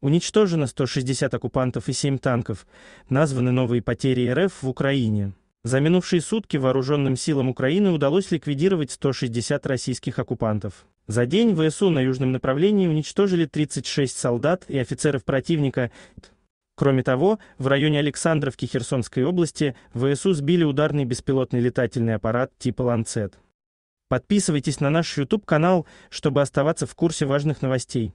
Уничтожено 160 оккупантов и 7 танков. Названы новые потери РФ в Украине. За минувшие сутки вооруженным силам Украины удалось ликвидировать 160 российских оккупантов. За день ВСУ на южном направлении уничтожили 36 солдат и офицеров противника. Кроме того, в районе Александровки Херсонской области ВСУ сбили ударный беспилотный летательный аппарат типа «Ланцет». Подписывайтесь на наш YouTube-канал, чтобы оставаться в курсе важных новостей.